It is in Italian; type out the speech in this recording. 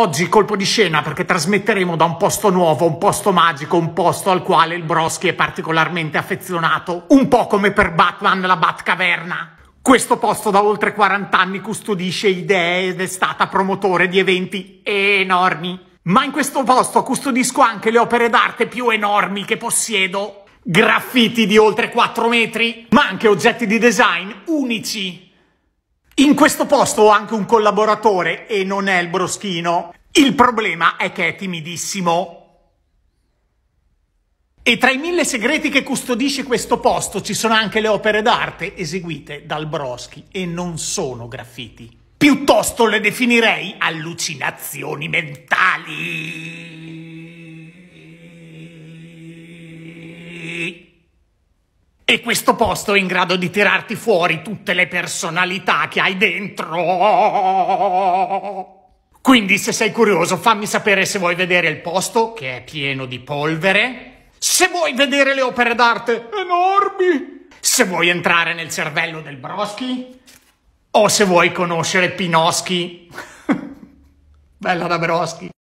Oggi colpo di scena perché trasmetteremo da un posto nuovo, un posto magico, un posto al quale il Broschi è particolarmente affezionato, un po' come per Batman la Batcaverna. Questo posto da oltre 40 anni custodisce idee ed è stata promotore di eventi enormi. Ma in questo posto custodisco anche le opere d'arte più enormi che possiedo. Graffiti di oltre 4 metri, ma anche oggetti di design unici in questo posto ho anche un collaboratore e non è il broschino. Il problema è che è timidissimo. E tra i mille segreti che custodisce questo posto ci sono anche le opere d'arte eseguite dal Broschi e non sono graffiti. Piuttosto le definirei allucinazioni mentali. E questo posto è in grado di tirarti fuori tutte le personalità che hai dentro. Quindi se sei curioso fammi sapere se vuoi vedere il posto, che è pieno di polvere, se vuoi vedere le opere d'arte enormi, se vuoi entrare nel cervello del Broschi o se vuoi conoscere Pinoschi. Bella da Broschi.